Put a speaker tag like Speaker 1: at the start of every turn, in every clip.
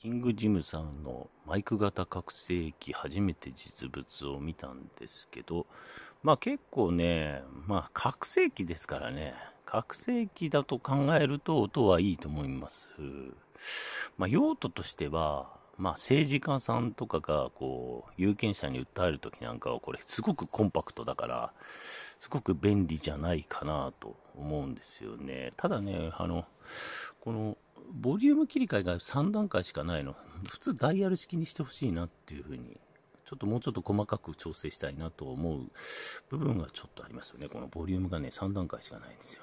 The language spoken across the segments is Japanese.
Speaker 1: キングジムさんのマイク型拡声器初めて実物を見たんですけど、まあ結構ね、まあ拡声器ですからね、拡声器だと考えると音はいいと思います。まあ用途としては、まあ政治家さんとかがこう有権者に訴えるときなんかはこれすごくコンパクトだから、すごく便利じゃないかなと思うんですよね。ただね、あの、このボリューム切り替えが3段階しかないの。普通ダイヤル式にしてほしいなっていうふうに、ちょっともうちょっと細かく調整したいなと思う部分がちょっとありますよね。このボリュームがね、3段階しかないんですよ。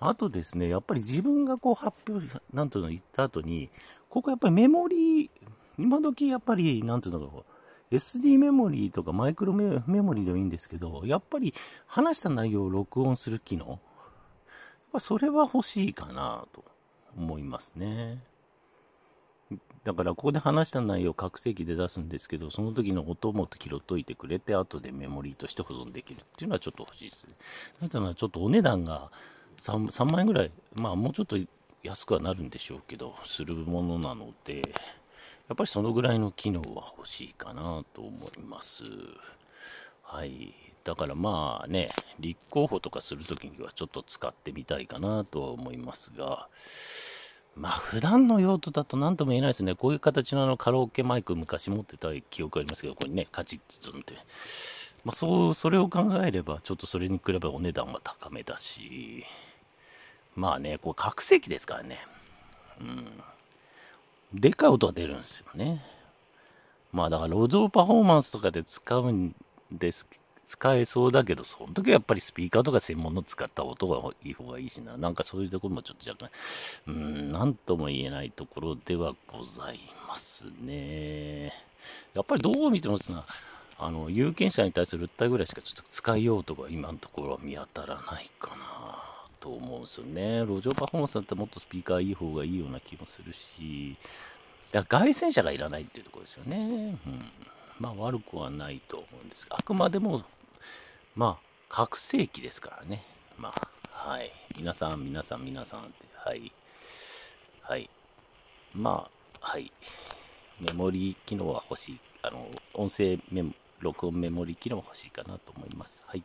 Speaker 1: あとですね、やっぱり自分がこう発表、なんていうの言った後に、ここやっぱりメモリー、今時やっぱり、なんていうのか、SD メモリーとかマイクロメモリーでもいいんですけど、やっぱり話した内容を録音する機能、やっぱそれは欲しいかなと。思いますね。だからここで話した内容を拡声器で出すんですけど、その時の音も拾っといてくれて、後でメモリーとして保存できるっていうのはちょっと欲しいですね。なぜならちょっとお値段が 3, 3万円ぐらい、まあもうちょっと安くはなるんでしょうけど、するものなので、やっぱりそのぐらいの機能は欲しいかなと思います。はい。だからまあね、立候補とかするときにはちょっと使ってみたいかなとは思いますが、まあ普段の用途だと何とも言えないですね。こういう形のあのカラオケマイク昔持ってた記憶ありますけど、ここにね、カチッとって。まあそう、それを考えれば、ちょっとそれに比べお値段は高めだし、まあね、これ拡声器ですからね。うん。でかい音が出るんですよね。まあだから路上パフォーマンスとかで使うんで使えそうだけど、その時はやっぱりスピーカーとか専門の使った音がいい方がいいしな。なんかそういうところもちょっと若干、うん、なんとも言えないところではございますね。やっぱりどう見てもですな、あの、有権者に対する訴えぐらいしかちょっと使いようとか今のところは見当たらないかなと思うんですよね。路上パフォーマンスだったらもっとスピーカーいい方がいいような気もするし、だから外戦車がいらないっていうところですよね。うんまあ悪くはないと思うんですが、あくまでも、まあ、拡声器ですからね。まあ、はい。皆さん、皆さん、皆さんって、はい。はい。まあ、はい。メモリー機能は欲しい。あの、音声メモ、録音メモリー機能は欲しいかなと思います。はい。